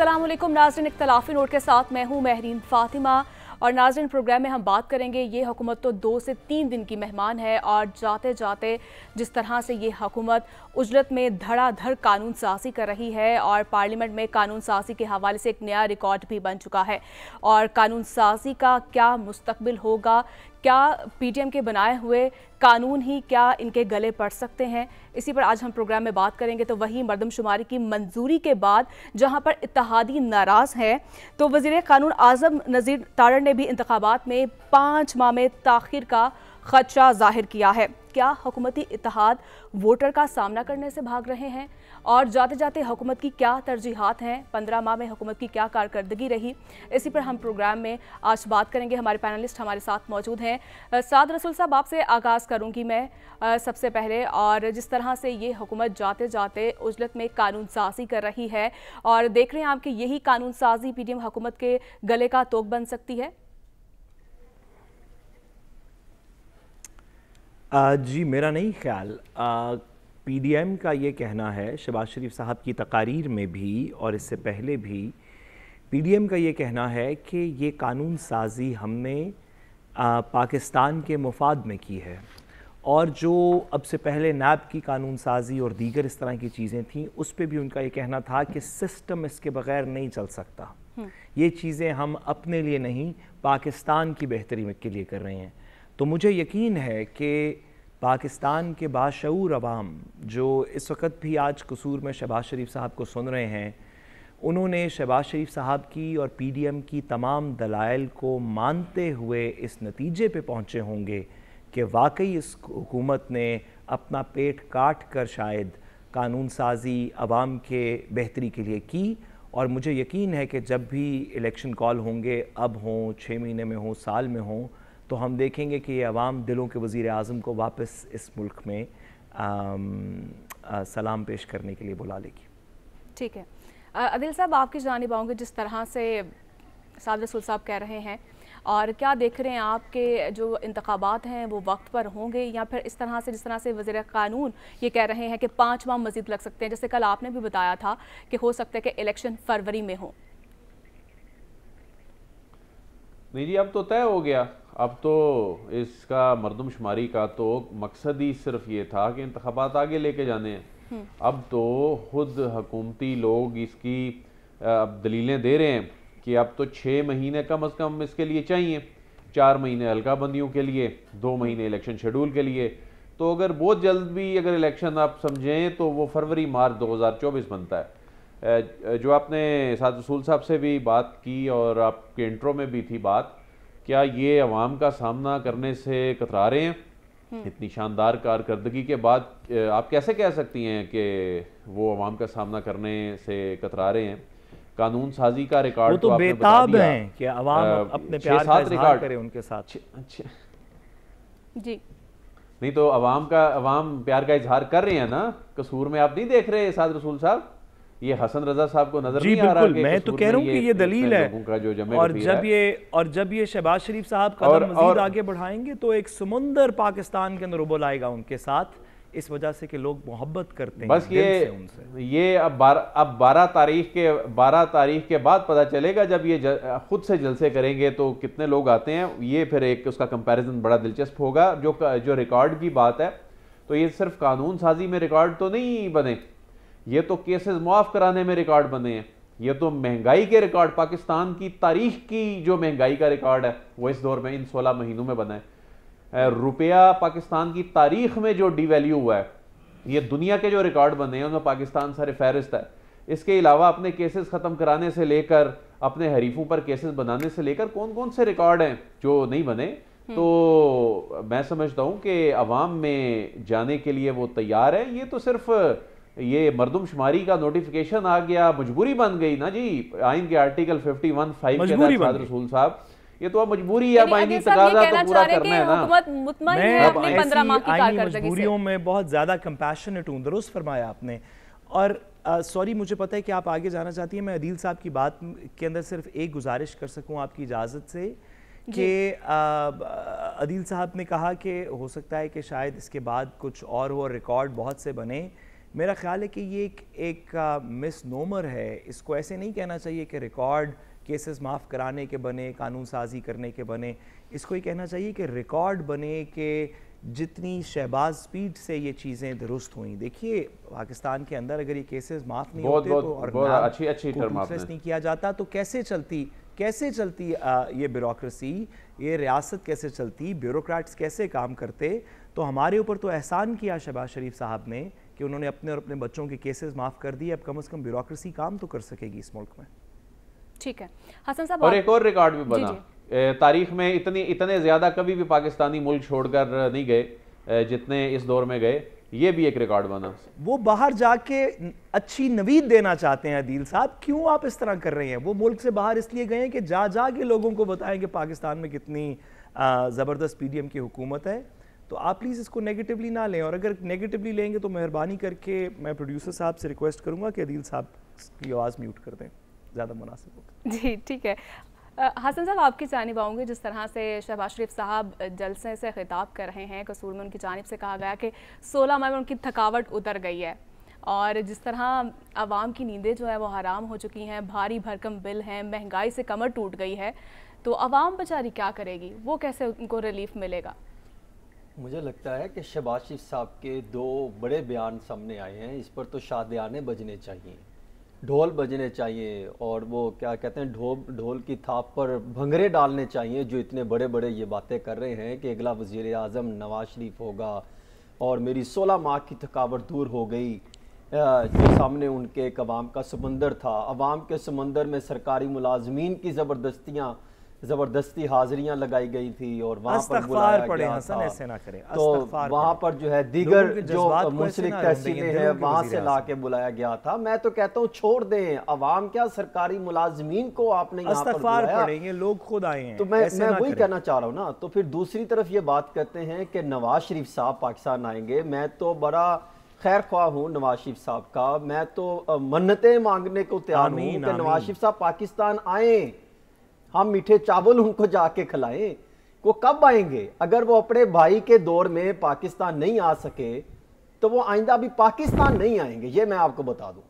Aslam नाजरन इख्तलाफी note के साथ मैं हूँ महरीन फातिमा और नाजरन प्रोग्राम में हम बात करेंगे ये हुकूमत तो दो से तीन दिन की मेहमान है और जाते जाते जिस तरह से ये हुकूमत उजरत में धड़ाधड़ कानून साजी कर रही है और पार्लियामेंट में कानून साजी के हवाले से एक नया रिकॉर्ड भी बन चुका है और कानून साजी का क्या मुस्तबिल होगा क्या पीटीएम के बनाए हुए कानून ही क्या इनके गले पड़ सकते हैं इसी पर आज हम प्रोग्राम में बात करेंगे तो वहीं मरदमशुमारी की मंजूरी के बाद जहां पर इतिहादी नाराज़ हैं तो वजीर कानून आज़म नज़ीर तारण ने भी इंतबात में पाँच माह में ताखिर का खदशा जाहिर किया है क्या हुकूमती इतिहाद वोटर का सामना करने से भाग रहे हैं और जाते जाते हुकूमत की क्या तरजीहत हैं पंद्रह माह में हुकूमत की क्या कारकर्दगी रही इसी पर हम प्रोग्राम में आज बात करेंगे हमारे पैनलिस्ट हमारे साथ मौजूद हैं साद रसूल साहब आपसे आगाज़ करूँगी मैं सबसे पहले और जिस तरह से ये हुकूमत जाते जाते उजलत में कानून साजी कर रही है और देख रहे हैं आपके यही कानून साजी पी हुकूमत के गले का तोक बन सकती है जी मेरा नहीं ख्याल पीडीएम का ये कहना है शबाज शरीफ साहब की तकारीर में भी और इससे पहले भी पीडीएम का ये कहना है कि ये कानून साजी हमने आ, पाकिस्तान के मुफाद में की है और जो अब से पहले नैब की कानून साजी और दीगर इस तरह की चीज़ें थीं उस पर भी उनका ये कहना था कि सिस्टम इसके बगैर नहीं चल सकता हम्म। ये चीज़ें हम अपने लिए नहीं पाकिस्तान की बेहतरी के लिए कर रहे हैं तो मुझे यकीन है कि पाकिस्तान के बाशूर आवाम जो इस वक्त भी आज कसूर में शहबाज शरीफ साहब को सुन रहे हैं उन्होंने शहबाज शरीफ साहब की और पी डी एम की तमाम दलाइल को मानते हुए इस नतीजे पर पहुँचे होंगे कि वाकई इस हुकूमत ने अपना पेट काट कर शायद कानून साजी आवाम के बेहतरी के लिए की और मुझे यकीन है कि जब भी इलेक्शन कॉल होंगे अब हों छः महीने में हों साल में हों तो हम देखेंगे कि ये आवाम दिलों के वज़ी अजम को वापस इस मुल्क में आम, आ, सलाम पेश करने के लिए बुला लेगी ठीक है अदिल साहब आपकी जानब आऊँगी जिस तरह से साद रसूल साहब कह रहे हैं और क्या देख रहे हैं आपके जो इंतबात हैं वो वक्त पर होंगे या फिर इस तरह से जिस तरह से वजी कानून ये कह रहे हैं कि पाँच माह मजीद लग सकते हैं जैसे कल आपने भी बताया था कि हो सकता है कि इलेक्शन फरवरी में हो मेरी जी अब तो तय हो गया अब तो इसका मरदमशुमारी का तो मकसद ही सिर्फ ये था कि इंतबात आगे लेके जाने हैं हम्म। अब तो खुद हकूमती लोग इसकी अब दलीलें दे रहे हैं कि अब तो छः महीने कम अज़ कम इसके लिए चाहिए चार महीने हल्का बंदियों के लिए दो महीने इलेक्शन शेड्यूल के लिए तो अगर बहुत जल्द भी अगर इलेक्शन आप समझें तो वो फरवरी मार्च 2024 बनता है जो आपने साद रसूल साहब से भी बात की और आपके इंट्रो में भी थी बात क्या ये अवाम का सामना करने से कतरा रहे हैं हम्म। इतनी शानदार कारकर्दगी के बाद आप कैसे कह सकती हैं कि वो अवाम का सामना करने से कतरा रहे हैं कानून साजी का रिकॉर्ड तो, तो बेताब है कि अवाम अपने प्यार का इजहार करें उनके साथ जी नहीं तो अवाम का अवाम प्यार का इजहार कर रहे हैं ना कसूर में आप नहीं देख रहे साद रसूल साहब ये हसन रजा साहब को नजर जी नहीं आ रहा मैं तो कह रहा हूँ कि ये दलील है जो और जब ये और जब ये शहबाज शरीफ साहब कदम मजीद आगे बढ़ाएंगे तो एक समुंदर पाकिस्तान के अंदर उबल आएगा उनके साथ इस वजह से कि लोग मोहब्बत करते हैं बस ये उनसे। ये अब बार, अब बारह तारीख के बारह तारीख के बाद पता चलेगा जब ये खुद से जलसे करेंगे तो कितने लोग आते हैं ये फिर एक उसका कंपेरिजन बड़ा दिलचस्प होगा जो जो रिकॉर्ड की बात है तो ये सिर्फ कानून साजी में रिकॉर्ड तो नहीं बने ये तो केसेस मुआफ कराने में रिकॉर्ड बने हैं ये तो महंगाई के रिकॉर्ड पाकिस्तान की तारीख की जो महंगाई का रिकॉर्ड है वो इस दौर में इन 16 महीनों में बना है रुपया पाकिस्तान की तारीख में जो डिवेल्यू हुआ है ये दुनिया के जो रिकॉर्ड बने हैं उनमें पाकिस्तान सारे फहरिस्त है इसके अलावा अपने केसेस ख़त्म कराने से लेकर अपने हरीफों पर केसेस बनाने से लेकर कौन कौन से रिकॉर्ड हैं जो नहीं बने हम्म। तो मैं समझता हूं कि अवाम में जाने के लिए वो तैयार है ये तो सिर्फ ये मरदमशुमारी का नोटिफिकेशन आ गया मजबूरी बन गई ना जी आइन के आर्टिकल फिफ्टी वन फाइव रसूल साहब ये तो अब मजबूरी या आइनी तकाजा तो पूरा करना है ना मैं अब आइनी मजबूरियों में बहुत ज़्यादा कंपैशनेट हूँ दुरुस्त फरमाया आपने और सॉरी मुझे पता है कि आप आगे जाना चाहती हैं मैं अदील साहब की बात के अंदर सिर्फ एक गुजारिश कर सकूं आपकी इजाज़त से कि अदील साहब ने कहा कि हो सकता है कि शायद इसके बाद कुछ और हो रिकॉर्ड बहुत से बने मेरा ख्याल है कि ये एक एक मिस नोमर है इसको ऐसे नहीं कहना चाहिए कि रिकॉर्ड केसेस माफ़ कराने के बने कानून साजी करने के बने इसको ये कहना चाहिए कि रिकॉर्ड बने के जितनी शहबाज स्पीड से ये चीज़ें दुरुस्त हुई देखिए पाकिस्तान के अंदर अगर ये केसेस माफ़ नहीं होते तो और अच्छी अच्छी नहीं किया जाता तो कैसे चलती कैसे चलती ये ब्यूरोसी ये रियासत कैसे चलती ब्यूरोक्रेट्स कैसे काम करते तो हमारे ऊपर तो एहसान किया शहबाज शरीफ साहब ने कि उन्होंने अपने और अपने बच्चों के केसेस माफ़ कर दिए अब कम से कम ब्यूरोक्रेसी काम तो कर सकेगी इस मुल्क में ठीक है हसन साहब और एक और रिकॉर्ड भी बना तारीख में इतनी इतने ज़्यादा कभी भी पाकिस्तानी मुल्क छोड़कर नहीं गए जितने इस दौर में गए ये भी एक रिकॉर्ड बना वो बाहर जाके अच्छी नवीद देना चाहते हैं अदील साहब क्यों आप इस तरह कर रहे हैं वो मुल्क से बाहर इसलिए गए हैं कि जा जा के लोगों को बताएं कि पाकिस्तान में कितनी ज़बरदस्त पीडीएम की हुकूमत है तो आप प्लीज़ इसको नेगेटिवली ना लें और अगर नेगेटिवली लेंगे तो मेहरबानी करके मैं प्रोड्यूसर साहब से रिक्वेस्ट करूँगा कि अदील साहब की आवाज़ म्यूट कर दें ज़्यादा मुनासिब होगा जी ठीक है हसन साहब आपकी जानब आऊँगी जिस तरह से शहबाज शरीफ साहब जलसे से खिताब कर रहे हैं कसूर में उनकी जानब से कहा गया कि सोलह मई में उनकी थकावट उतर गई है और जिस तरह आवाम की नींदें जो है वो हराम हो चुकी हैं भारी भरकम बिल हैं महंगाई से कमर टूट गई है तो आवाम बेचारी क्या करेगी वो कैसे उनको रिलीफ मिलेगा मुझे लगता है कि शहबाज शरीफ साहब के दो बड़े बयान सामने आए हैं इस पर तो शादियाने बजने चाहिए ढोल बजने चाहिए और वो क्या कहते हैं ढोल ढोल की थाप पर भंगरे डालने चाहिए जो इतने बड़े बड़े ये बातें कर रहे हैं कि अगला वजीर अजम नवाज शरीफ होगा और मेरी सोलह माह की थकावट दूर हो गई जो सामने उनके एक अवाम का समंदर था अवाम के समंदर में सरकारी मुलाजमीन की ज़बरदस्तियाँ जबरदस्ती हाजिरियां लगाई गई थी और वहाँ पर बुलाया पड़े हसन ऐसे ना करें तो वहाँ पर जो है दीगर जो मुशरक तहसीलें हैं वहां से ला के बुलाया गया था मैं तो कहता हूँ छोड़ दें अवाम क्या सरकारी मुलाजमीन को आपने पर बुलाया लोग खुद आए हैं तो मैं मैं वही कहना चाह रहा हूँ ना तो फिर दूसरी तरफ ये बात करते हैं कि नवाज शरीफ साहब पाकिस्तान आएंगे मैं तो बड़ा खैर ख्वाह हूँ नवाज शरीफ साहब का मैं तो मन्नतें मांगने को तैयार हूँ कि नवाज शरीफ साहब पाकिस्तान आए हम मीठे चावल उनको जाके खिलाएं वो कब आएंगे अगर वो अपने भाई के दौर में पाकिस्तान नहीं आ सके तो वो आइंदा भी पाकिस्तान नहीं आएंगे ये मैं आपको बता दूं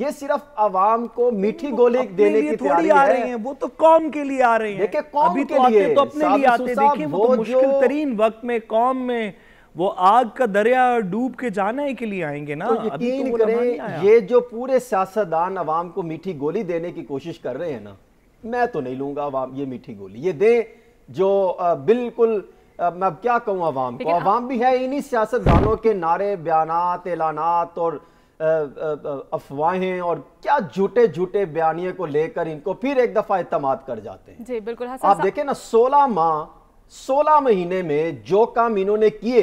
ये सिर्फ आवाम को मीठी तो गोली देने की थोड़ी आ रही है वो तो कौम के लिए आ रही है देखिए कौम अभी तो के तो लिए तो अपने लिए आते देखिए वो तो मुश्किल तरीन वक्त में कौम में वो आग का दरिया डूब के जाने के लिए आएंगे ना तो यकीन तो करें ये जो पूरे सियासतदान आवाम को मीठी गोली देने की कोशिश कर रहे हैं ना मैं तो नहीं लूंगा आवाम ये मीठी गोली ये दे जो बिल्कुल मैं क्या कहूँ आवाम को आवाम भी है इन्हीं सियासतदानों के नारे बयान ऐलानात और अफवाहें और क्या झूठे झूठे बयानिए को लेकर इनको फिर एक दफा इतमाद कर जाते हैं जी बिल्कुल आप देखें ना सोलह माह सोलह महीने में जो काम इन्होंने किए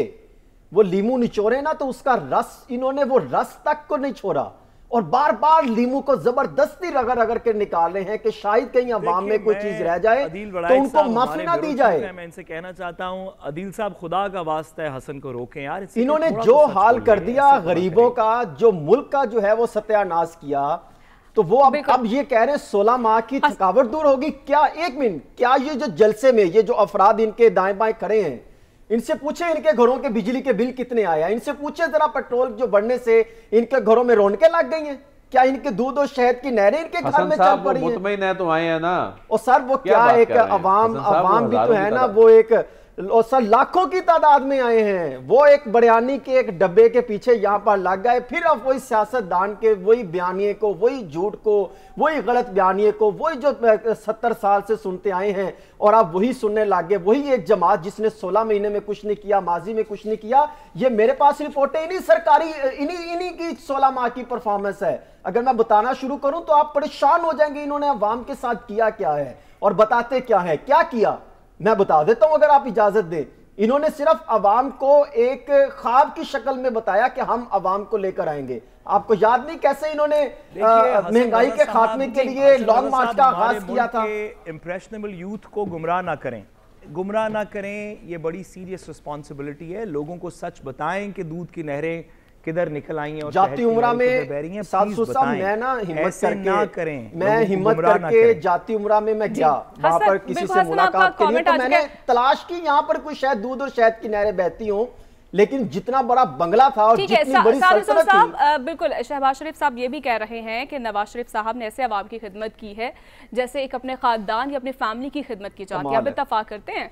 वो लीमू निचोड़े ना तो उसका रस इन्होंने वो रस तक को नहीं छोड़ा और बार बार लीमू को जबरदस्ती रगड़ रगड़ के निकाल रहे हैं कि शायद कहीं अवाम में कोई चीज रह जाए तो उनको माफी ना दी जाए मैं इनसे कहना चाहता हूं अदील साहब खुदा का वास्ता है हसन को रोकें यार तो इन्होंने जो हाल कर दिया गरीबों का जो मुल्क का जो है वो सत्यानाश किया तो वो अब अब ये कह रहे हैं सोलह माह की थकावट दूर होगी क्या एक मिनट क्या ये जो जलसे में ये जो अफराद इनके दाएं बाएं खड़े हैं इनसे पूछे इनके घरों के बिजली के बिल कितने आया इनसे पूछे जरा पेट्रोल जो बढ़ने से इनके घरों में रोनके लग गई हैं क्या इनके दूध और शहद की नहरें इनके घर में चल पड़ी हैं है तो आए हैं ना और सर वो क्या, क्या एक अवाम अवाम भी तो है ना वो एक सर लाखों की तादाद में आए हैं वो एक बरियानी के एक डब्बे के पीछे यहाँ पर लग गए फिर अब वही सियासतदान के वही बयानी को वही झूठ को वही गलत बयानी को वही जो सत्तर साल से सुनते आए हैं और आप वही सुनने लग गए वही एक जमात जिसने सोलह महीने में कुछ नहीं किया माजी में कुछ नहीं किया ये मेरे पास रिपोर्टें इन्हीं सरकारी इन्हीं इन्हीं की सोलह माह की परफॉर्मेंस है अगर मैं बताना शुरू करूं तो आप परेशान हो जाएंगे इन्होंने अवाम के साथ किया क्या है और बताते क्या है क्या किया मैं बता देता हूं अगर आप इजाजत दें इन्होंने सिर्फ अवाम को एक खाब की शक्ल में बताया कि हम अवाम को लेकर आएंगे आपको याद नहीं कैसे इन्होंने महंगाई के खात्मे के लिए लॉन्ग मार्च का आगाज किया था इम्प्रेशनेबल यूथ को गुमराह ना करें गुमराह ना करें ये बड़ी सीरियस रिस्पॉन्सिबिलिटी है लोगों को सच बताएं कि दूध की नहरें किधर निकल आई हैं जाती उम्र में सात सौ मैं ना हिम्मत करके ना करें मैं हिम्मत करके जाती उम्र में मैं गया वहां पर किसी से मुलाकात के लिए तो मैंने तलाश की यहाँ पर कोई शायद दूध और शहद की नहरें बहती हूँ लेकिन जितना बड़ा बंगला था और जितनी सा, बड़ी साहब बिल्कुल शहबाज शरीफ साहब ये भी कह रहे हैं कि नवाज शरीफ साहब ने ऐसे आवाम की खिदमत की है जैसे एक अपने खानदान या अपने फैमिली की खिदमत की जाती है आप इतफाक करते हैं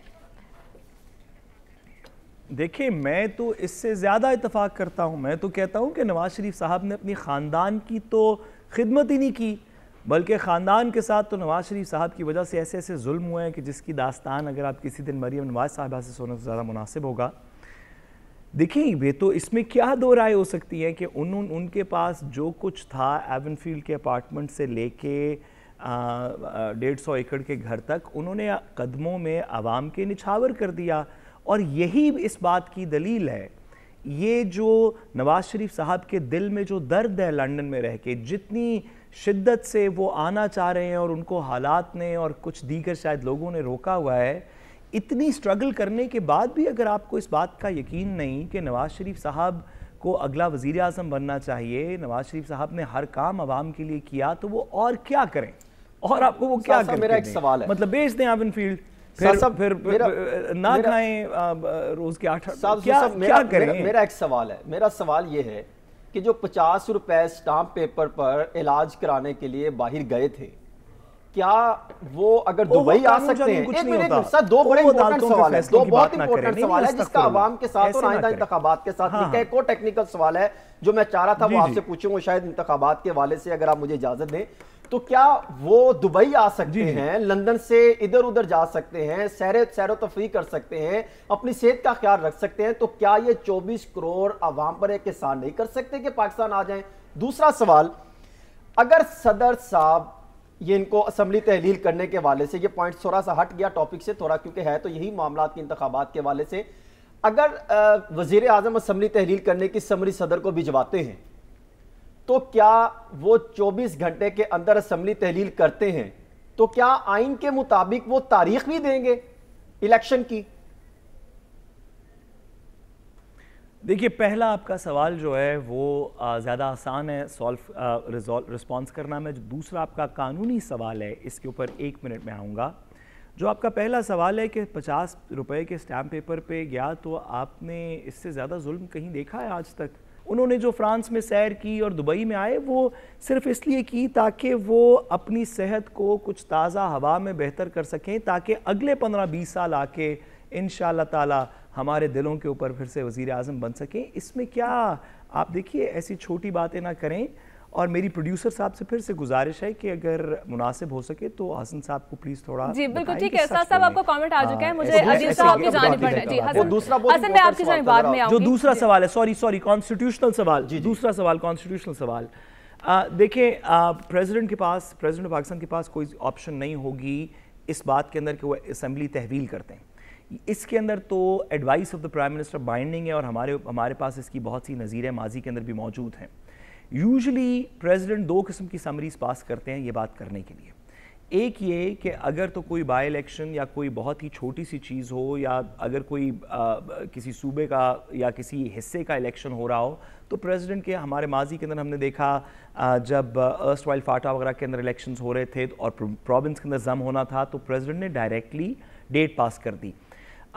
देखिए मैं तो इससे ज़्यादा इतफाक़ करता हूँ मैं तो कहता हूँ कि नवाज़ शरीफ साहब ने अपनी ख़ानदान की तो खिदमत ही नहीं की बल्कि ख़ानदान के साथ तो नवाज़ शरीफ साहब की वजह से ऐसे ऐसे जुल्म हुए हैं कि जिसकी दास्तान अगर आप किसी दिन मरियम नवाज़ साहबा से सोने से ज़्यादा मुनासिब होगा देखिए वे तो इसमें क्या दो राय हो सकती है कि उन, उन उनके पास जो कुछ था एवनफील्ड के अपार्टमेंट से लेके डेढ़ सौ एकड़ के घर तक उन्होंने कदमों में आवाम के निछावर कर दिया और यही इस बात की दलील है ये जो नवाज शरीफ साहब के दिल में जो दर्द है लंदन में रह के जितनी शिद्दत से वो आना चाह रहे हैं और उनको हालात ने और कुछ दीगर शायद लोगों ने रोका हुआ है इतनी स्ट्रगल करने के बाद भी अगर आपको इस बात का यकीन नहीं कि नवाज शरीफ साहब को अगला वज़ी अजम बनना चाहिए नवाज शरीफ साहब ने हर काम आवाम के लिए किया तो वो और क्या करें और आपको वो क्या मेरा एक सवाल है मतलब बेच दें आप इन फील्ड फिर सब फिर मेरा, ना मेरा, खाएं रोज के आठ साहब क्या, मेरा, करें मेरा, मेरा एक सवाल है मेरा सवाल ये है कि जो पचास रुपए स्टाम्प पेपर पर इलाज कराने के लिए बाहर गए थे क्या वो अगर दुबई आ सकते हैं कुछ नहीं होता सर दो बड़े इंपॉर्टेंट सवाल है दो बहुत इंपॉर्टेंट सवाल है जिसका आवाम के साथ और आइंदा इंतबात के साथ हाँ। एक हाँ। और टेक्निकल सवाल है जो मैं चाह रहा था वो आपसे पूछूंगा शायद इंतबात के वाले से अगर आप मुझे इजाजत दें तो क्या वो दुबई आ सकते हैं लंदन से इधर उधर जा सकते हैं सैर सैर तफरी कर सकते हैं अपनी सेहत का ख्याल रख सकते हैं तो क्या ये 24 करोड़ आवाम पर एक एहसान नहीं कर सकते कि पाकिस्तान आ जाए दूसरा सवाल अगर सदर साहब ये इनको असम्बली तहलील करने के वाले से ये पॉइंट थोड़ा सा हट गया टॉपिक से थोड़ा क्योंकि है तो यही मामला के इंतबात के वाले से अगर वजीर आजम असम्बली तहलील करने की समरी सदर को भिजवाते हैं तो क्या वो 24 घंटे के अंदर असम्बली तहलील करते हैं तो क्या आइन के मुताबिक वो तारीख भी देंगे इलेक्शन की देखिए पहला आपका सवाल जो है वो ज़्यादा आसान है सॉल्व रिजॉल्व रिस्पॉन्स करना में जो दूसरा आपका कानूनी सवाल है इसके ऊपर एक मिनट में आऊँगा जो आपका पहला सवाल है कि पचास रुपए के स्टैम्प पेपर पे गया तो आपने इससे ज़्यादा जुल्म कहीं देखा है आज तक उन्होंने जो फ्रांस में सैर की और दुबई में आए वो सिर्फ इसलिए की ताकि वो अपनी सेहत को कुछ ताज़ा हवा में बेहतर कर सकें ताकि अगले पंद्रह बीस साल आके इन ताला हमारे दिलों के ऊपर फिर से वज़ी अजम बन सकें इसमें क्या आप देखिए ऐसी छोटी बातें ना करें और मेरी प्रोड्यूसर साहब से फिर से गुजारिश है कि अगर मुनासिब हो सके तो हसन साहब को प्लीज थोड़ा जी बिल्कुल ठीक है साहब आपको कमेंट आ हाँ, चुका तो है मुझे साहब की जानी पड़ रही है दूसरा हसन मैं आपके तो बाद में जो दूसरा सवाल है सॉरी सॉरी कॉन्स्टिट्यूशनल सवाल जी दूसरा सवाल कॉन्स्टिट्यूशनल सवाल देखिए प्रेसिडेंट के पास प्रेसिडेंट पाकिस्तान के पास कोई ऑप्शन नहीं होगी इस बात के अंदर कि वो असम्बली तहवील करते हैं इसके अंदर तो advice of the prime minister binding है और हमारे हमारे पास इसकी बहुत सी नज़ीरें माजी के अंदर भी मौजूद हैं यूजली प्रेसिडेंट दो किस्म की समरीज पास करते हैं ये बात करने के लिए एक ये कि अगर तो कोई बाई इलेक्शन या कोई बहुत ही छोटी सी चीज़ हो या अगर कोई आ, किसी सूबे का या किसी हिस्से का इलेक्शन हो रहा हो तो प्रेसिडेंट के हमारे माजी के अंदर हमने देखा आ, जब अर्स्ट वाइल फाटा वगैरह के अंदर इलेक्शंस हो रहे थे और प्रोविंस के अंदर जम होना था तो प्रेसिडेंट ने डायरेक्टली डेट पास कर दी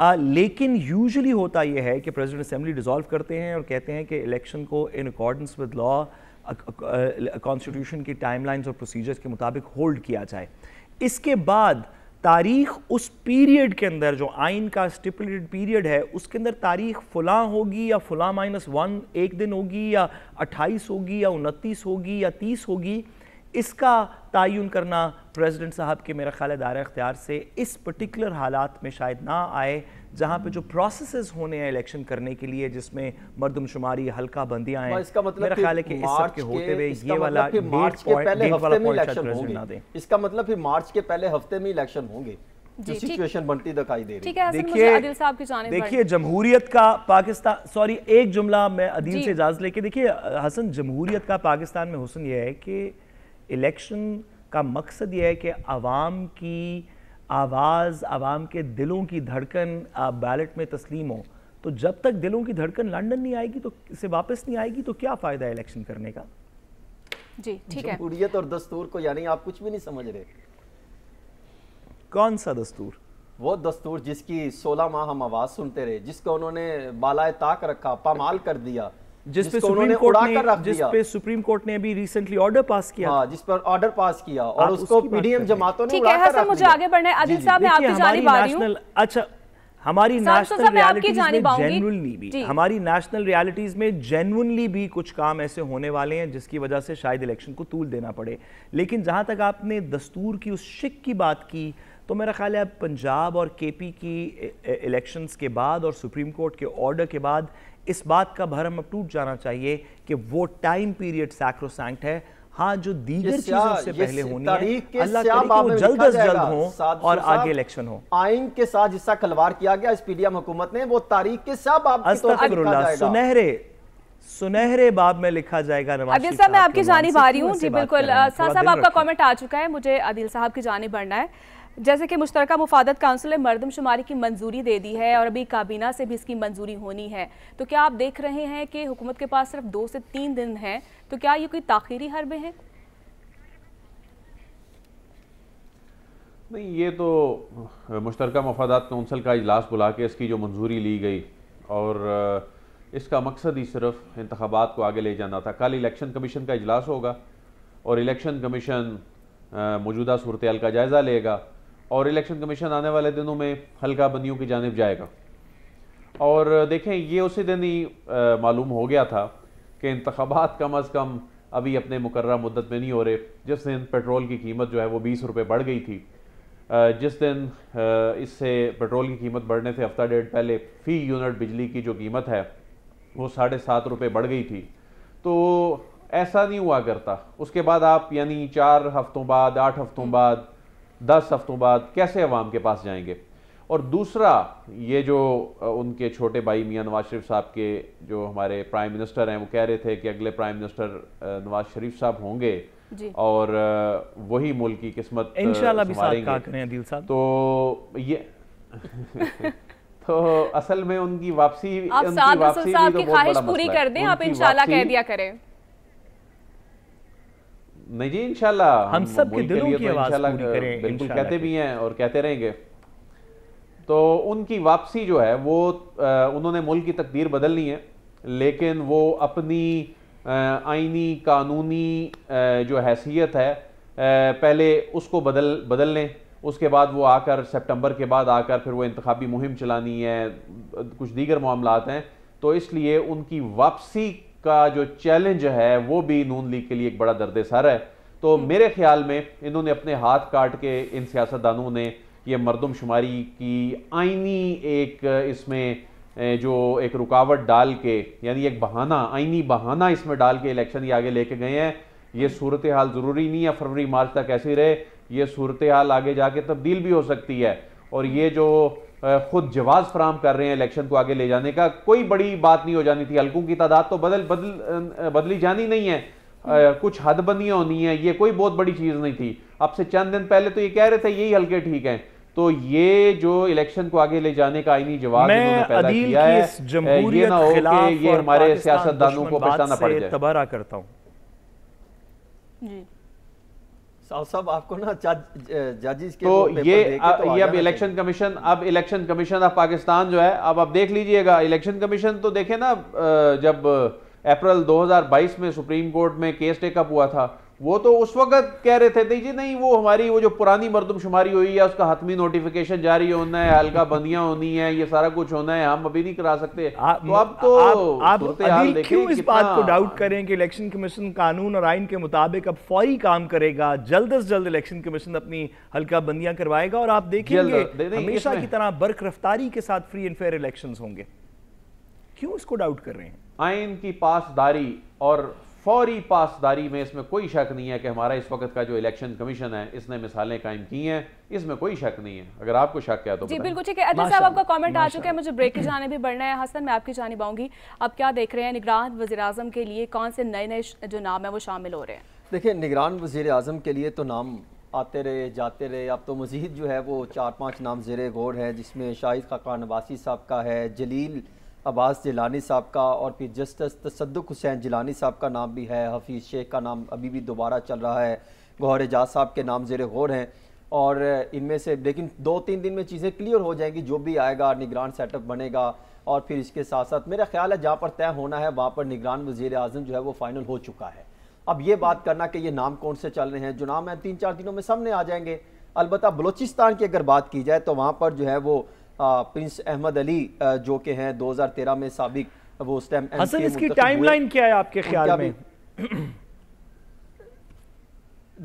आ, लेकिन यूजली होता यह है कि प्रेसिडेंट असम्बली डिजॉल्व करते हैं और कहते हैं कि इलेक्शन को in accordance with law constitution की टाइमलाइंस और प्रोसीजर्स के मुताबिक होल्ड किया जाए इसके बाद तारीख उस पीरियड के अंदर जो आइन का स्टिपुलेटेड पीरियड है उसके अंदर तारीख फुला होगी या फुला माइनस वन एक दिन होगी या अट्ठाईस होगी या उनतीस होगी या तीस होगी इसका तयन करना प्रेसिडेंट साहब के मेरा ख्याल दायरा अख्तियार से इस पर्टिकुलर हालात में शायद ना आए जहां पे जो प्रोसेस होने हैं इलेक्शन करने के लिए जिसमें मर्दमशुमारी हल्का बंदियां हैं इसका मतलब मेरा ख्याल है कि इस सब के होते हुए ये वाला मतलब मतलब मार्च के पहले हफ्ते में इलेक्शन होंगे इसका मतलब फिर मार्च के पहले हफ्ते में इलेक्शन होंगे सिचुएशन बनती दिखाई दे रही है देखिए देखिए जमहूरियत का पाकिस्तान सॉरी एक जुमला मैं अदील से इजाज़त लेके देखिए हसन जमहूरियत का पाकिस्तान में हुसन यह है कि इलेक्शन का मकसद यह है कि आवाम की आवाज़ आवाम के दिलों की धड़कन बैलेट में तस्लीम हो तो जब तक दिलों की धड़कन लंदन नहीं आएगी तो इसे वापस नहीं आएगी तो क्या फ़ायदा इलेक्शन करने का जी ठीक है और दस्तूर को यानी आप कुछ भी नहीं समझ रहे कौन सा दस्तूर वो दस्तूर जिसकी 16 माह हम आवाज़ सुनते रहे जिसको उन्होंने बालाए ताक रखा पामाल कर दिया सुप्रीम कोर्ट ने सुप्रीम कोर्ट ने अभी रिसेंटली ऑर्डर पास किया हाँ, जिस पर ऑर्डर पास किया और उसको पीडीएम जमातों ने ठीक है सर मुझे आगे साहब मैं आपकी जानी रही हूं अच्छा हमारी नेशनल रियलिटीज में जेनुअनली भी हमारी नेशनल रियलिटीज में जेनुअनली भी कुछ काम ऐसे होने वाले हैं जिसकी वजह से शायद इलेक्शन को तूल देना पड़े लेकिन जहां तक आपने दस्तूर की उस शिक की बात की तो मेरा ख्याल है पंजाब और केपी की इलेक्शंस के बाद और सुप्रीम कोर्ट के ऑर्डर के बाद इस बात का भरम अब टूट जाना चाहिए कि वो टाइम पीरियड सैक्रोसैंक्ट है हाँ जो दीगर चीजों से पहले होनी है अल्लाह करे कि वो जल्द से जल्द हो और आगे इलेक्शन हो आईन के साथ जिसका कलवार किया गया इस पीडीएम हुकूमत ने वो तारीख के साथ सुनहरे सुनहरे बाब में लिखा जाएगा अदिल साहब मैं आपकी जानी आ रही हूँ जी बिल्कुल साहब आपका कमेंट आ चुका है मुझे अदिल साहब की जानी बढ़ना है जैसे कि मुश्तरक मुफादत काउंसिल ने मरदमशुमारी की मंजूरी दे दी है और अभी काबीना से भी इसकी मंजूरी होनी है तो क्या आप देख रहे हैं कि हुकूमत के पास सिर्फ दो से तीन दिन हैं तो क्या ये कोई ताखीरी हरबे हैं नहीं ये तो मुश्तर मफादत कौंसिल का अजलास बुला के इसकी जो मंजूरी ली गई और इसका मकसद ही सिर्फ इंतबात को आगे ले जाना था कल इलेक्शन कमीशन का अजलास होगा और इलेक्शन कमीशन मौजूदा सूरत का जायज़ा लेगा और इलेक्शन कमीशन आने वाले दिनों में हल्का बंदियों की जानब जाएगा और देखें ये उसी दिन ही मालूम हो गया था कि इंतबात कम अज़ कम अभी अपने मुकर मदत में नहीं हो रहे जिस दिन पेट्रोल की कीमत जो है वो बीस रुपये बढ़ गई थी जिस दिन इससे पेट्रोल की कीमत बढ़ने से हफ्ता डेढ़ पहले फ़ी यूनिट बिजली की जो कीमत है वो साढ़े सात रुपये बढ़ गई थी तो ऐसा नहीं हुआ करता उसके बाद आप यानी चार हफ्तों बाद आठ हफ्तों हम्म। बाद दस हफ्तों बाद कैसे अवाम के पास जाएंगे और दूसरा ये जो उनके छोटे भाई मियाँ नवाज शरीफ साहब के जो हमारे प्राइम मिनिस्टर हैं वो कह रहे थे कि अगले प्राइम मिनिस्टर नवाज शरीफ साहब होंगे और वही मुल्क की किस्मत संभालेंगे तो ये तो असल में उनकी वापसी आप उनकी वापसी साथ तो की तो बहुत पूरी कर दें आप इंशाल्लाह कह दिया करें नहीं जी इंशाल्लाह हम सब के दिलों की तो आवाज पूरी करें बिल्कुल कहते भी हैं और कहते रहेंगे तो उनकी वापसी जो है वो उन्होंने मुल्क की तकदीर बदलनी है लेकिन वो अपनी आइनी कानूनी जो हैसियत है पहले उसको बदल बदल लें उसके बाद वो आकर सितंबर के बाद आकर फिर वो इंतबी मुहिम चलानी है कुछ दीगर मामला हैं तो इसलिए उनकी वापसी का जो चैलेंज है वो भी नून लीग के लिए एक बड़ा दर्द सर है तो हम्म। मेरे ख्याल में इन्होंने अपने हाथ काट के इन सियासतदानों ने ये शुमारी की आइनी एक इसमें जो एक रुकावट डाल के यानी एक बहाना आइनी बहाना इसमें डाल के इलेक्शन ये आगे लेके गए हैं ये हम्म। सूरत हाल ज़रूरी नहीं है फरवरी मार्च तक ऐसी रहे ये सूरत हाल आगे जाके तब्दील भी हो सकती है और ये जो खुद जवाब फराम कर रहे हैं इलेक्शन को आगे ले जाने का कोई बड़ी बात नहीं हो जानी थी हल्कों की तादाद तो बदल बदल बदली जानी नहीं है हम्म। कुछ हदबंदियाँ होनी है ये कोई बहुत बड़ी चीज़ नहीं थी अब से चंद दिन पहले तो ये कह रहे थे यही हल्के ठीक हैं तो ये जो इलेक्शन को आगे ले जाने का आईनी जवाब ये हमारे सियासतदानों को बचाना पड़ता है तबारा करता हूँ साहब आपको ना जजेस के तो ये आ, तो ये अब इलेक्शन कमीशन अब इलेक्शन कमीशन ऑफ पाकिस्तान जो है अब आप देख लीजिएगा इलेक्शन कमीशन तो देखे ना जब अप्रैल 2022 में सुप्रीम कोर्ट में केस टेकअप हुआ था वो तो उस वक्त कह रहे थे नहीं जी नहीं वो हमारी वो जो पुरानी मरदम शुमारी हुई है उसका हतमी नोटिफिकेशन जारी होना है हल्का बंदियां होनी है ये सारा कुछ होना है हम अभी नहीं करा सकते आ, तो अब तो आप, क्यों इस बात को डाउट करें कि इलेक्शन कमीशन कानून और आइन के मुताबिक अब फौरी काम करेगा जल्द अज जल्द इलेक्शन कमीशन अपनी हल्का बंदियां करवाएगा और आप देखिए हमेशा की तरह बर्क रफ्तारी के साथ फ्री एंड फेयर इलेक्शन होंगे क्यों इसको डाउट कर रहे हैं आइन की पासदारी और फौरी पासदारी में इसमें कोई शक नहीं है कि हमारा इस वक्त का जो इलेक्शन कमीशन है इसने मिसालें कायम की हैं इसमें कोई शक नहीं है अगर आपको शक क्या तो जी बिल्कुल ठीक है साहब आपका कमेंट आ चुका है मुझे ब्रेक की जाने भी बढ़ना है हसन मैं आपकी जानी आऊँगी आप क्या देख रहे हैं निगरान वजी के लिए कौन से नए नए जो नाम है वो शामिल हो रहे हैं देखिये निगरान वजी के लिए तो नाम आते रहे जाते रहे अब तो मज़ीद जो है वो चार पाँच नाम जेर गौर है जिसमें शाहिद खाकान नवासी साहब का है जलील अब्बास जिलानी साहब का और फिर जस्टिस तसदक हुसैन जिलानी साहब का नाम भी है हफीज़ शेख का नाम अभी भी दोबारा चल रहा है गौर एजाज साहब के नाम जेर गौर हैं और इनमें से लेकिन दो तीन दिन में चीज़ें क्लियर हो जाएंगी जो भी आएगा निगरान सेटअप बनेगा और फिर इसके साथ साथ मेरा ख्याल है जहाँ पर तय होना है वहाँ पर निगरान वजीर अजम जो है वो फाइनल हो चुका है अब ये बात करना कि ये नाम कौन से चल रहे हैं जो नाम है तीन चार दिनों में सामने आ जाएंगे अलबत् बलोचिस्तान की अगर बात की जाए तो वहाँ पर जो है वो प्रिंस अहमद अली जो के हैं 2013 में सबक वो उस टाइम असल इसकी टाइमलाइन क्या है आपके ख्याल में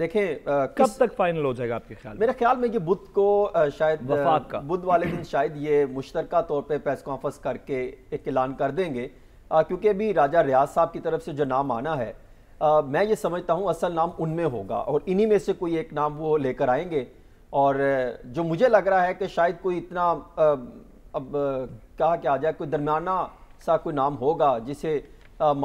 देखें कब तक फाइनल हो जाएगा आपके ख्याल मेरे ख्याल में ये बुध को शायद बुध वाले दिन शायद ये मुश्तर तौर पे प्रेस कॉन्फ्रेंस करके एक ऐलान कर देंगे क्योंकि अभी राजा रियाज साहब की तरफ से जो नाम आना है आ, मैं ये समझता हूँ असल नाम उनमें होगा और इन्हीं में से कोई एक नाम वो लेकर आएंगे और जो मुझे लग रहा है कि शायद कोई इतना अब कहा क्या आ जाए कोई दरमियाना सा कोई नाम होगा जिसे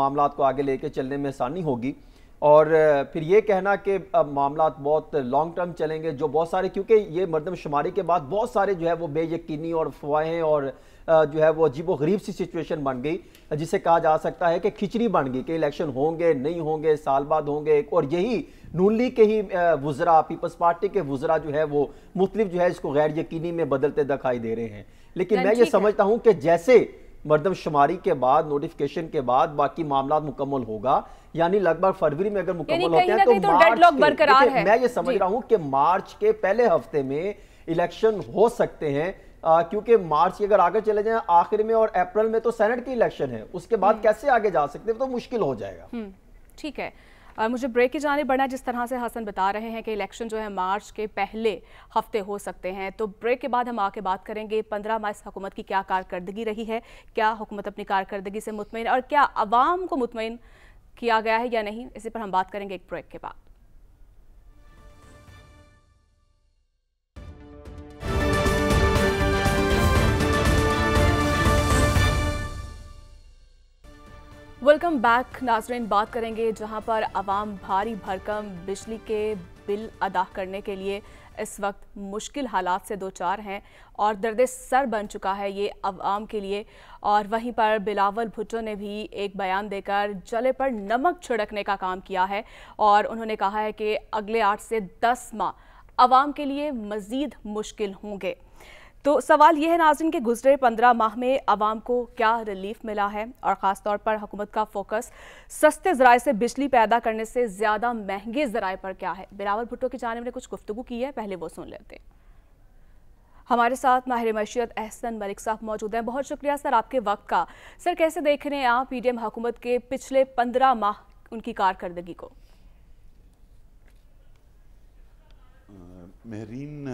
मामला को आगे लेके चलने में आसानी होगी और फिर ये कहना कि अब मामला बहुत लॉन्ग टर्म चलेंगे जो बहुत सारे क्योंकि ये मरदमशुमारी के बाद बहुत सारे जो है वो बेयकीनी और अफवाहें और जो है वो अजीब गरीब सी सिचुएशन बन गई जिसे कहा जा सकता है कि खिचड़ी बन गई कि इलेक्शन होंगे नहीं होंगे साल बाद होंगे और यही नून लीग के ही वजरा पीपल्स पार्टी के वजरा जो है वो मुख्तलिफ जो है इसको गैर यकीनी में बदलते दिखाई दे रहे हैं लेकिन हाँ, मैं ये समझता हूँ कि जैसे मरदमशुमारी के बाद नोटिफिकेशन के बाद बाकी मामला मुकम्मल होगा यानी लगभग फरवरी में अगर मुकम्मल होते हैं तो, तो बरकरार है मैं ये समझ रहा हूँ कि मार्च के पहले हफ्ते में इलेक्शन हो सकते हैं क्योंकि मार्च अगर आगे चले जाए आखिर में और अप्रैल में तो सेनेट की इलेक्शन है उसके बाद हम्म। कैसे आगे जा सकते हैं तो मुश्किल हो जाएगा हम्म, ठीक है और मुझे ब्रेक की जाने बढ़ना जिस तरह से हसन बता रहे हैं कि इलेक्शन जो है मार्च के पहले हफ्ते हो सकते हैं तो ब्रेक के बाद हम आके बात करेंगे पंद्रह मार्च हुकूमत की क्या कारकर्दगी रही है क्या हुकूमत अपनी कारकर्दगी से मुतमिन और क्या आवाम को मुतमिन किया गया है या नहीं इसी पर हम बात करेंगे एक ब्रेक के बाद वेलकम बैक नाजरीन बात करेंगे जहां पर आवाम भारी भरकम बिजली के बिल अदा करने के लिए इस वक्त मुश्किल हालात से दो चार हैं और दर्द सर बन चुका है ये आवाम के लिए और वहीं पर बिलावल भुट्टो ने भी एक बयान देकर जले पर नमक छिड़कने का काम किया है और उन्होंने कहा है कि अगले आठ से दस माह आवाम के लिए मज़ीद मुश्किल होंगे तो सवाल यह है नाजिन के गुजरे पंद्रह माह में आवाम को क्या रिलीफ मिला है और ख़ासतौर पर हुकूमत का फोकस सस्ते ज़राए से बिजली पैदा करने से ज़्यादा महंगे ज़राए पर क्या है बिलावल भुट्टो की जानब ने कुछ गुफ्तु की है पहले वो सुन लेते हैं हमारे साथ माहिर मशीत अहसन मलिक साहब मौजूद हैं बहुत शुक्रिया सर आपके वक्त का सर कैसे देख रहे हैं आप पी डी एम हुकूमत के पिछले पंद्रह माह उनकी कारदगी को महरीन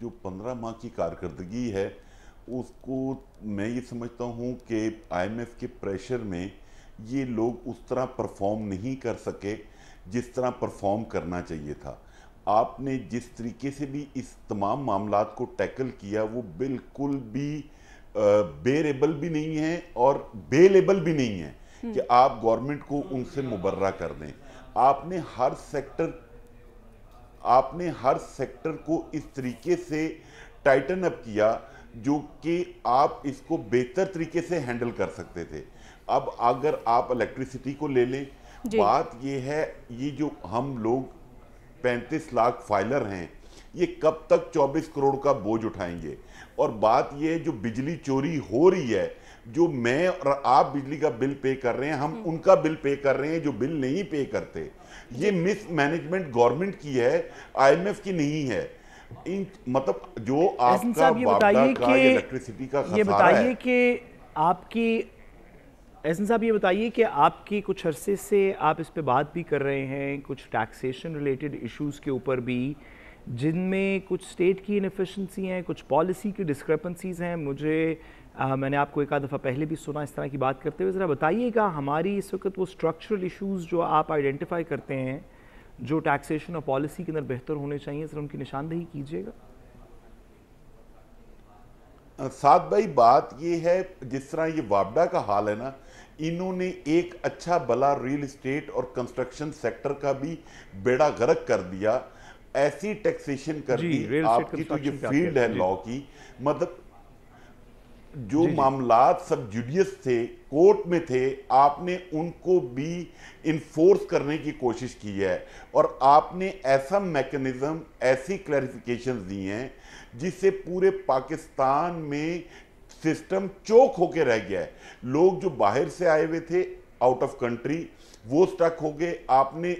जो पंद्रह माह की कारकर्दगी है उसको मैं ये समझता हूँ कि आईएमएफ के प्रेशर में ये लोग उस तरह परफॉर्म नहीं कर सके जिस तरह परफॉर्म करना चाहिए था आपने जिस तरीके से भी इस तमाम मामला को टैकल किया वो बिल्कुल भी बेरेबल भी नहीं है और बेलेबल भी नहीं है कि हम्म। आप गवर्नमेंट को उनसे मुबर्रा कर दें आपने हर सेक्टर आपने हर सेक्टर को इस तरीके से टाइटन अप किया जो कि आप इसको बेहतर तरीके से हैंडल कर सकते थे अब अगर आप इलेक्ट्रिसिटी को ले लें बात ये है ये जो हम लोग 35 लाख फाइलर हैं ये कब तक 24 करोड़ का बोझ उठाएंगे और बात ये है जो बिजली चोरी हो रही है जो मैं और आप बिजली का बिल पे कर रहे हैं हम हम्म। उनका बिल पे कर रहे हैं जो बिल नहीं पे करते ये मिस मैनेजमेंट गवर्नमेंट की है आईएमएफ की नहीं है इन मतलब जो आपका ये बताइए कि इलेक्ट्रिसिटी का ये बताइए कि आपकी एहसन साहब ये बताइए कि आपकी कुछ अरसे से आप इस पे बात भी कर रहे हैं कुछ टैक्सेशन रिलेटेड इश्यूज के ऊपर भी जिनमें कुछ स्टेट की इनफिशेंसी हैं कुछ पॉलिसी की डिस्क्रेपेंसीज हैं मुझे आ, मैंने आपको एक आध दफ़ा पहले भी सुना इस तरह की बात करते हुए ज़रा बताइएगा हमारी इस वक्त वो स्ट्रक्चरल इश्यूज जो आप आइडेंटिफाई करते हैं जो टैक्सेशन और पॉलिसी के अंदर बेहतर होने चाहिए सर उनकी निशानदेही कीजिएगा साथ भाई बात ये है जिस तरह ये वापडा का हाल है ना इन्होंने एक अच्छा भला रियल इस्टेट और कंस्ट्रक्शन सेक्टर का भी बेड़ा गर्क कर दिया ऐसी टैक्सेशन कर दी आपकी तो ये फील्ड है लॉ की मतलब जो मामला सब जुडियस थे कोर्ट में थे आपने उनको भी इन्फोर्स करने की कोशिश की है और आपने ऐसा मेकनिज़म ऐसी क्लैरिफिकेशन दी हैं जिससे पूरे पाकिस्तान में सिस्टम चौक होके रह गया है लोग जो बाहर से आए हुए थे आउट ऑफ कंट्री वो स्टक हो गए आपने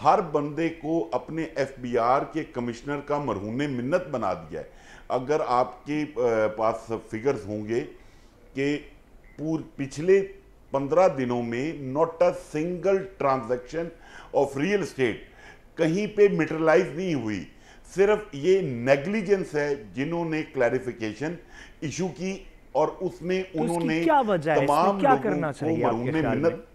हर बंदे को अपने एफबीआर के कमिश्नर का मरहून मिन्नत बना दिया है अगर आपके पास फिगर्स होंगे कि पूर पिछले पंद्रह दिनों में not a single transaction of real estate कहीं पे मिटरलाइज नहीं हुई सिर्फ ये नेग्लिजेंस है जिन्होंने क्लैरिफिकेशन इशू की और उसमें तो उन्होंने क्या वजह तमाम क्या करना चाहिए मिन्नत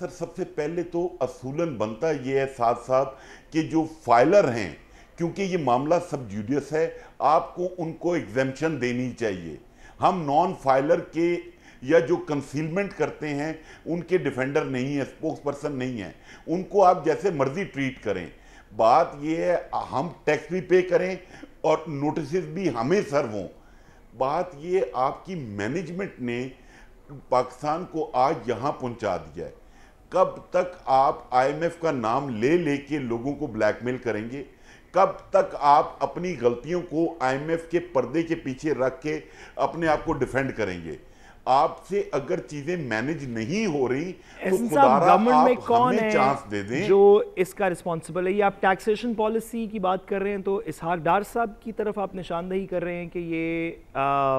सर सबसे पहले तो असूलन बनता यह है साथ साथ कि जो फाइलर हैं क्योंकि ये मामला सब जूडियस है आपको उनको एग्जामेशन देनी चाहिए हम नॉन फाइलर के या जो कंसीलमेंट करते हैं उनके डिफेंडर नहीं है स्पोक्स पर्सन नहीं है उनको आप जैसे मर्जी ट्रीट करें बात ये है हम टैक्स भी पे करें और नोटिस भी हमें सर्व हों बात ये आपकी मैनेजमेंट ने पाकिस्तान को आज यहाँ पहुँचा दिया है कब तक आप आईएमएफ का नाम ले लेके लोगों को ब्लैकमेल करेंगे कब तक आप अपनी गलतियों को आईएमएफ के पर्दे के पीछे रख के अपने आप को डिफेंड करेंगे आपसे अगर चीजें मैनेज नहीं हो रही तो गवर्नमेंट में कौन है चांस दे दें जो इसका रिस्पॉन्सिबल है ये आप टैक्सेशन पॉलिसी की बात कर रहे हैं तो इसहाक डार साहब की तरफ आप निशानदेही कर रहे हैं कि ये आ,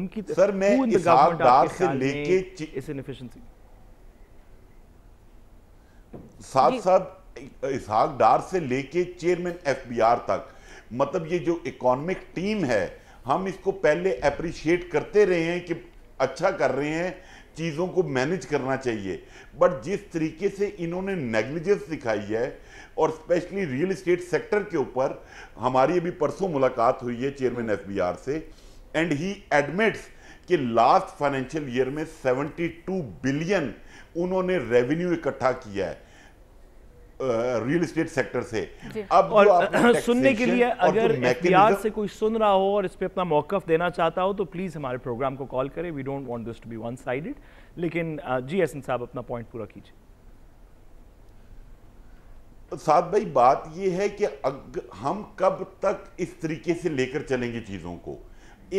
उनकी सर मैं इसहाक डार से लेके इस साथ साथ इसहाक डार से लेके चेयरमैन एफबीआर तक मतलब ये जो इकोनॉमिक टीम है हम इसको पहले अप्रिशिएट करते रहे हैं कि अच्छा कर रहे हैं चीज़ों को मैनेज करना चाहिए बट जिस तरीके से इन्होंने नेग्लिजेंस दिखाई है और स्पेशली रियल इस्टेट सेक्टर के ऊपर हमारी अभी परसों मुलाकात हुई है चेयरमैन एफ से एंड ही एडमिट्स कि लास्ट फाइनेंशियल ईयर में 72 बिलियन उन्होंने रेवेन्यू इकट्ठा किया है रियल इस्टेट सेक्टर से अब और सुनने के लिए अगर एफडीआर से कोई सुन रहा हो और इस पर अपना मौकफ देना चाहता हो तो प्लीज़ हमारे प्रोग्राम को कॉल करें we don't want this to be one sided लेकिन जी एस साहब अपना पॉइंट पूरा कीजिए साहब भाई बात यह है कि हम कब तक इस तरीके से लेकर चलेंगे चीज़ों को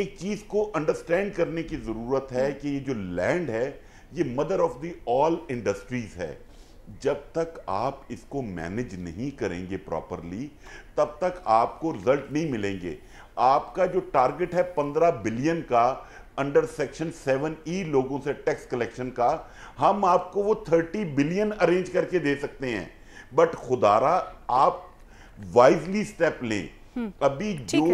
एक चीज़ को अंडरस्टैंड करने की ज़रूरत है कि ये जो लैंड है ये mother of the all industries है जब तक आप इसको मैनेज नहीं करेंगे प्रॉपरली तब तक आपको रिजल्ट नहीं मिलेंगे आपका जो टारगेट है पंद्रह बिलियन का अंडर सेक्शन सेवन ई लोगों से टैक्स कलेक्शन का हम आपको वो थर्टी बिलियन अरेंज करके दे सकते हैं बट खुदारा आप वाइजली स्टेप लें हम्म। अभी जो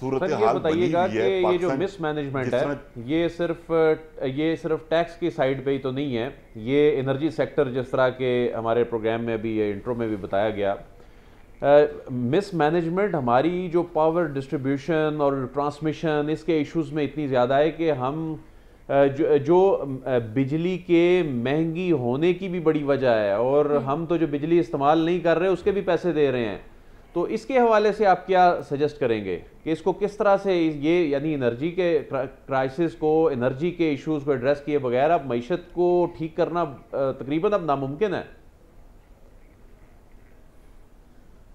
सूरत हाल बनी हुई है ये जो मिस मैनेजमेंट है ये सिर्फ ये सिर्फ टैक्स की साइड पे ही तो नहीं है ये एनर्जी सेक्टर जिस तरह के हमारे प्रोग्राम में अभी ये इंट्रो में भी बताया गया मिस uh, मैनेजमेंट हमारी जो पावर डिस्ट्रीब्यूशन और ट्रांसमिशन इसके इश्यूज में इतनी ज़्यादा है कि हम जो, जो बिजली के महंगी होने की भी बड़ी वजह है और हम्म। हम तो जो बिजली इस्तेमाल नहीं कर रहे उसके भी पैसे दे रहे हैं तो इसके हवाले से आप क्या सजेस्ट करेंगे कि इसको किस तरह से ये यानी एनर्जी के क्राइसिस को एनर्जी के इश्यूज को एड्रेस किए बगैर अब मीशत को ठीक करना तकरीबन अब नामुमकिन है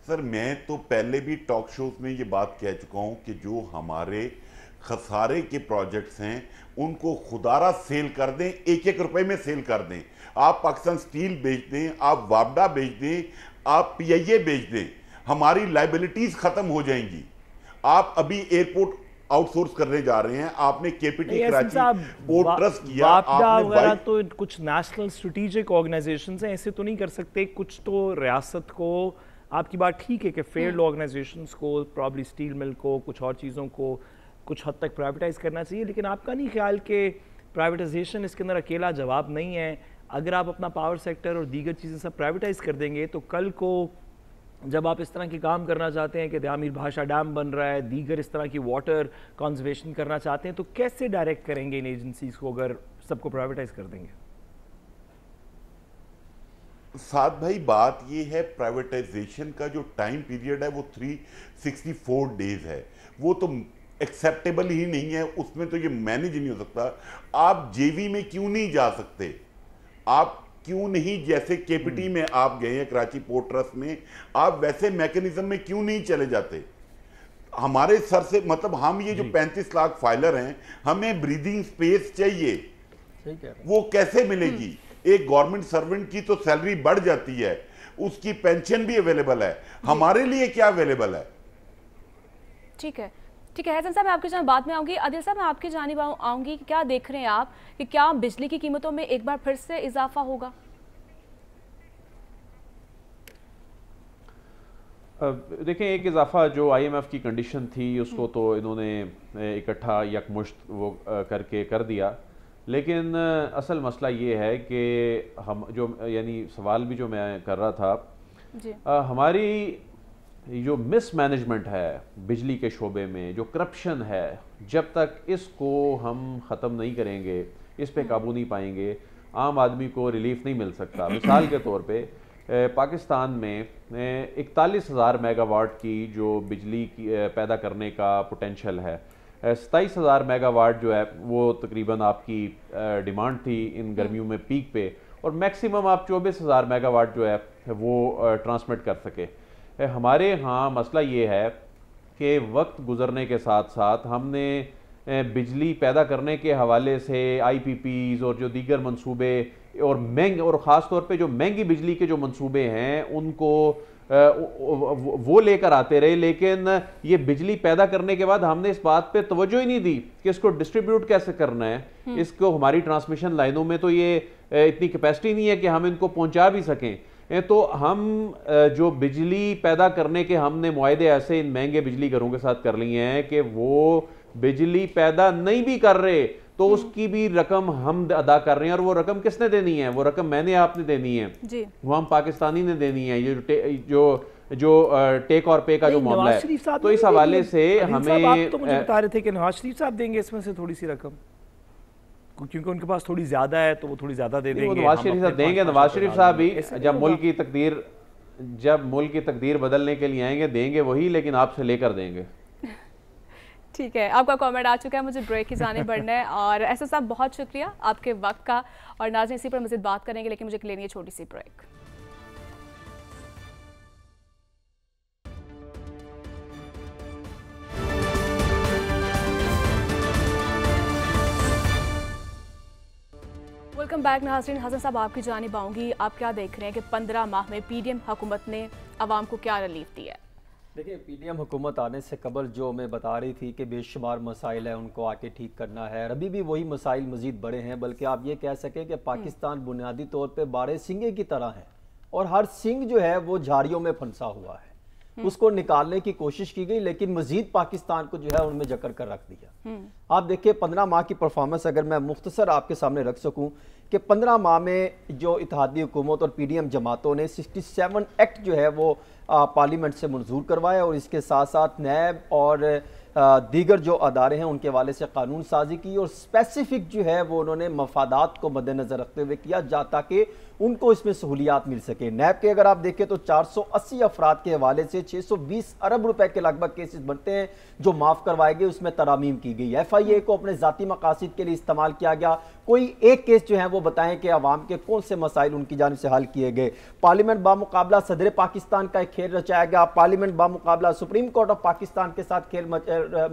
सर मैं तो पहले भी टॉक शोज में ये बात कह चुका हूं कि जो हमारे खसारे के प्रोजेक्ट्स हैं उनको खुदारा सेल कर दें एक एक रुपए में सेल कर दें आप पाकिस्तान स्टील बेच दें आप वापडा बेच दें आप ए बेच दें हमारी लाइबिलिटीज खत्म हो जाएंगी आप अभी एयरपोर्ट आउटसोर्स करने जा रहे हैं आपने केपीटी ट्रस्ट किया आपने तो कुछ नेशनल स्ट्रेटेजिक ऑर्गेनाइजेशन हैं ऐसे तो नहीं कर सकते कुछ तो रियासत को आपकी बात ठीक है कि फेयर ऑर्गेनाइजेशन हम्म। को प्रॉब्ली स्टील मिल को कुछ और चीज़ों को कुछ हद तक प्राइवेटाइज करना चाहिए लेकिन आपका नहीं ख्याल कि प्राइवेटाइजेशन इसके अंदर अकेला जवाब नहीं है अगर आप अपना पावर सेक्टर और दीगर चीज़ें सब प्राइवेटाइज कर देंगे तो कल को जब आप इस तरह के काम करना चाहते हैं कि दयामीर भाषा डैम बन रहा है दीगर इस तरह की वाटर कॉन्जर्वेशन करना चाहते हैं तो कैसे डायरेक्ट करेंगे इन एजेंसीज को अगर सबको प्राइवेटाइज कर देंगे साथ भाई बात ये है प्राइवेटाइजेशन का जो टाइम पीरियड है वो 364 डेज है वो तो एक्सेप्टेबल ही नहीं है उसमें तो ये मैनेज नहीं हो सकता आप जेवी में क्यों नहीं जा सकते आप क्यों नहीं जैसे केपीटी हम्म। में आप गए हैं कराची पोर्ट ट्रस्ट में आप वैसे मैकेनिज्म में क्यों नहीं चले जाते हमारे सर से मतलब हम ये जो 35 लाख फाइलर हैं हमें ब्रीदिंग स्पेस चाहिए वो कैसे मिलेगी हम्म। एक गवर्नमेंट सर्वेंट की तो सैलरी बढ़ जाती है उसकी पेंशन भी अवेलेबल है हमारे लिए क्या अवेलेबल है ठीक है ठीक है हसन साहब मैं आपके साथ बाद में आऊँगी आदिल साहब मैं आपके जानी आऊँगी कि क्या देख रहे हैं आप कि क्या बिजली की कीमतों में एक बार फिर से इजाफा होगा देखें एक इजाफ़ा जो आईएमएफ की कंडीशन थी उसको तो इन्होंने इकट्ठा यकमुश्त वो करके कर दिया लेकिन असल मसला ये है कि हम जो यानी सवाल भी जो मैं कर रहा था जी। आ, हमारी जो मिसमैनेजमेंट है बिजली के शोबे में जो करप्शन है जब तक इसको हम ख़त्म नहीं करेंगे इस पर काबू नहीं पाएंगे आम आदमी को रिलीफ नहीं मिल सकता मिसाल के तौर पे पाकिस्तान में इकतालीस हज़ार मेगावाट की जो बिजली की पैदा करने का पोटेंशल है सताईस हज़ार मेगावाट जो है वो तकरीबन आपकी डिमांड थी इन हम्म। गर्मियों में पीक पे और मैक्सिमम आप चौबीस हज़ार मेगावाट जो है वो ट्रांसमिट कर सके हमारे यहाँ मसला ये है कि वक्त गुजरने के साथ साथ हमने बिजली पैदा करने के हवाले से आईपीपीज़ और जो दीगर मंसूबे और महंग और ख़ास तौर पे जो महंगी बिजली के जो मंसूबे हैं उनको वो लेकर आते रहे लेकिन ये बिजली पैदा करने के बाद हमने इस बात पे तवज्जो ही नहीं दी कि इसको डिस्ट्रीब्यूट कैसे करना है हम्म। इसको हमारी ट्रांसमिशन लाइनों में तो ये इतनी कैपेसिटी नहीं है कि हम इनको पहुंचा भी सकें तो हम जो बिजली पैदा करने के हमने माहदे ऐसे इन महंगे बिजली घरों के साथ कर लिए हैं कि वो बिजली पैदा नहीं भी कर रहे तो हम्म। उसकी भी रकम हम अदा कर रहे हैं और वो रकम किसने देनी है वो रकम मैंने आपने देनी है जी। वो हम पाकिस्तानी ने देनी है ये जो जो जो टेक और पे का जो मामला है तो इस तो हवाले से हमें आप तो मुझे बता रहे थे कि नवाज शरीफ साहब देंगे इसमें से थोड़ी सी रकम क्योंकि उनके पास थोड़ी ज्यादा है तो वो थोड़ी ज्यादा दे देंगे नवाज शरीफ साहब देंगे नवाज शरीफ साहब भी जब मुल्क की तकदीर जब मुल्क की तकदीर बदलने के लिए आएंगे देंगे वही लेकिन आपसे लेकर देंगे ठीक है आपका कमेंट आ चुका है मुझे ब्रेक की जाने बढ़ना है और ऐसा साहब बहुत शुक्रिया आपके वक्त का और नाजन इसी पर मजीद बात करेंगे लेकिन मुझे लेनी है छोटी सी ब्रेक वेलकम बैक नाजरीन हसन साहब आपकी जानब आऊँगी आप क्या देख रहे हैं कि पंद्रह माह में पी डी एम हुकूमत ने आवाम को क्या रिलीफ दी है देखिए पी डी एम हुकूमत आने से कबल जो मैं बता रही थी कि बेशुमार मसाइल हैं उनको आके ठीक करना है अभी भी वही मसाइल मज़ीद बड़े हैं बल्कि आप ये कह सकें कि पाकिस्तान बुनियादी तौर पर बारह सिंगे की तरह है और हर सिंग जो है वो झाड़ियों में फंसा हुआ है हम्म। उसको निकालने की कोशिश की गई लेकिन मजीद पाकिस्तान को जो है उनमें जकड़ कर रख दिया हम्म। आप देखिए पंद्रह माह की परफॉर्मेंस अगर मैं मुख्तसर आपके सामने रख सकूँ कि पंद्रह माह में जो इतिहादी हुकूमत और पी डी एम जमातों ने सिक्सटी सेवन एक्ट जो है वो पार्लियामेंट से मंजूर करवाया और इसके साथ साथ नैब और दीगर जो अदारे हैं उनके वाले से कानून साजी की और स्पेसिफिक जो है वो उन्होंने मफादात को मद्देनज़र रखते हुए किया जाता कि उनको इसमें सहूलियात मिल सके नैब के अगर आप देखें तो 480 अफराद के हवाले से 620 अरब रुपए के लगभग केसेस बनते हैं जो माफ़ करवाए गए उसमें तरामीम की गई एफ आई ए को अपने ज़ाती मकासद के लिए इस्तेमाल किया गया कोई एक केस जो है वो बताएं कि आवाम के कौन से मसाइल उनकी जानब से हल किए गए पार्लियामेंट बामुकाबला सदर पाकिस्तान का एक खेल रचाया गया पार्लियामेंट बामुकाबला सुप्रीम कोर्ट ऑफ पाकिस्तान के साथ खेल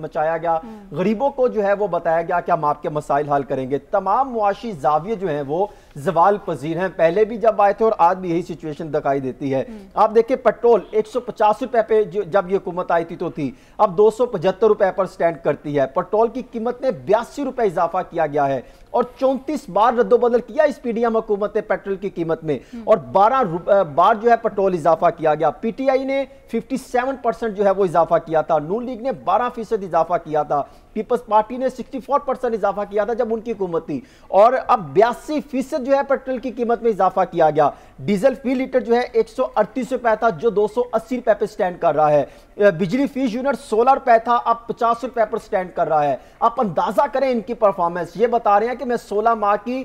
मचाया गया हम्म। गरीबों को जो है वो बताया गया कि हम आपके मसाइल हल करेंगे तमाम मुआशी जाविये जो है वो जवाल पजीर हैं पहले भी जब आए थे और आज भी यही सिचुएशन दिखाई देती है हम्म। आप देखिए पेट्रोल एक सौ रुपए पे जब ये हुकूमत आई थी तो थी अब दो रुपए पर स्टैंड करती है पेट्रोल की कीमत में बयासी रुपए इजाफा किया गया है और 34 बार रद्दोबदल किया इस पीडीएम हुकूमत ने पेट्रोल की कीमत में हम्म। और बारह बार जो है पेट्रोल इजाफा किया गया पीटीआई ने फिफ्टी जो है वो इजाफा किया था नू लीग ने बारह इजाफा किया था पीपल्स पार्टी ने 64 परसेंट इजाफा किया था जब उनकी हुकूमत थी और अब बयासी फीसद जो है पेट्रोल की कीमत में इजाफा किया गया डीजल फी लीटर जो है एक रुपए था जो दो रुपए पर स्टैंड कर रहा है बिजली फीस यूनिट सोलह रुपए था अब पचास रुपए पर स्टैंड कर रहा है आप अंदाजा करें इनकी परफॉर्मेंस ये बता रहे हैं कि मैं सोलह माह की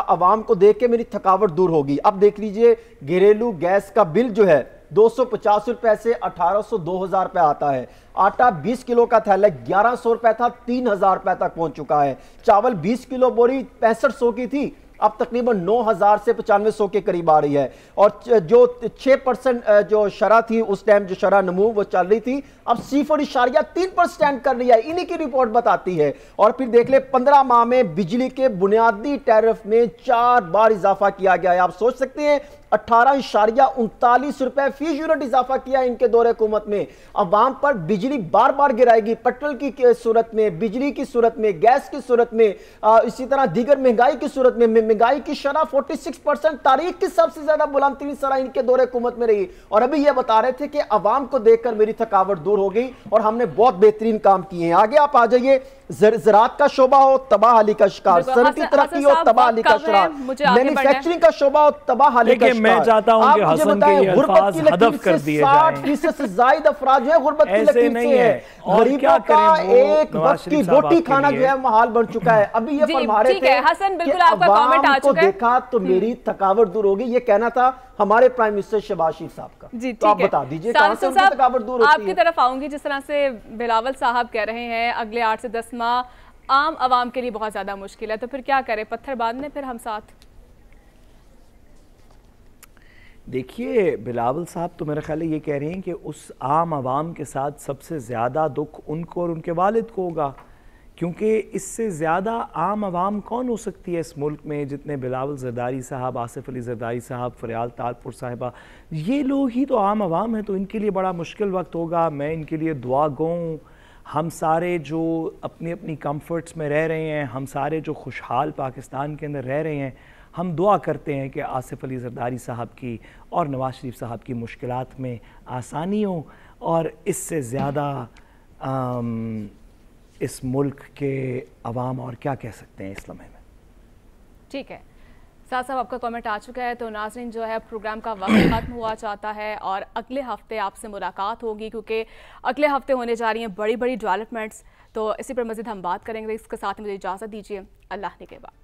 आवाम को देख के मेरी थकावट दूर होगी अब देख लीजिए घरेलू गैस का बिल जो है दो सौ पचास रुपए से अठारह सौ दो हजार रुपये आता है आटा 20 किलो का थैला ग्यारह सौ रुपये था तीन हजार रुपए तक पहुंच चुका है चावल 20 किलो बोरी पैंसठ सौ की थी अब तकरीबन 9000 से पचानवे सौ के करीब आ रही है और जो 6 परसेंट जो शरह थी उस टाइम जो शरह नमू वो चल रही थी अब सीफर इशारिया तीन पर स्टैंड कर रही है इन्हीं की रिपोर्ट बताती है और फिर देख ले पंद्रह माह में बिजली के बुनियादी टैरिफ में चार बार इजाफा किया गया है आप सोच सकते हैं अट्ठारह इशारिया उनतालीस रुपए फीस यूनिट इजाफा किया इनके दौर हुकूमत में अवाम पर बिजली बार बार गिराएगी पेट्रोल की सूरत में बिजली की सूरत में गैस की सूरत में इसी तरह दीगर महंगाई की सूरत में महंगाई की फोर्टी सिक्स परसेंट तारीख की सबसे ज्यादा बुलंद तीन शरह इनके दौरे हुकूमत में रही और अभी यह बता रहे थे कि अवाम को देखकर मेरी थकावट दूर हो गई और हमने बहुत बेहतरीन काम किए हैं आगे आप आ जाइए जरात का शोबा हो तबाह हाली का शिकार सनती तरक्की हो तबाह हाली का शिकार मैन्युफैक्चरिंग का शोबा हो तबाह हाली का मैं चाहता हूं कि हसन के ये अल्फाज हदफ कर दिए जाएं 60 से जो है एक वक्त की रोटी खाना जो है महाल बन चुका है अभी ये फरमा रहे देखा तो हम्म। मेरी थकावट दूर होगी ये कहना था हमारे प्राइम मिनिस्टर शहबाज शरीफ साहब का जी तो आप बता दीजिए थकावट दूर आपकी तरफ आऊंगी जिस तरह से बिलावल साहब कह रहे हैं अगले आठ से दस माह आम आवाम के लिए बहुत ज़्यादा मुश्किल है तो फिर क्या करें पत्थर बांधने फिर हम साथ देखिए बिलावल साहब तो मेरे ख्याल ये कह रहे हैं कि उस आम आवाम के साथ सबसे ज़्यादा दुख उनको और उनके वालिद को होगा क्योंकि इससे ज़्यादा आम आवाम कौन हो सकती है इस मुल्क में जितने बिलावल जरदारी साहब आसिफ अली जरदारी साहब फरियाल तालपुर साहिबा ये लोग ही तो आम आवाम हैं तो इनके लिए बड़ा मुश्किल वक्त होगा मैं इनके लिए दुआ गूँ हम सारे जो अपनी अपनी कंफर्ट्स में रह रहे हैं हम सारे जो खुशहाल पाकिस्तान के अंदर रह रहे हैं हम दुआ करते हैं कि आसिफ अली जरदारी साहब की और नवाज़ शरीफ साहब की मुश्किल में आसानी हो और इससे ज़्यादा इस मुल्क के अवाम और क्या कह सकते हैं इस लम्हे में ठीक है साथ साहब आपका कमेंट आ चुका है तो नाजरन जो है प्रोग्राम का वक्त खत्म हुआ चाहता है और अगले हफ्ते आपसे मुलाकात होगी क्योंकि अगले हफ्ते होने जा रही हैं बड़ी बड़ी डेवलपमेंट्स तो इसी पर मज़ीद हम बात करेंगे इसके साथ मुझे इजाज़त दीजिए अल्लाह ने के बाद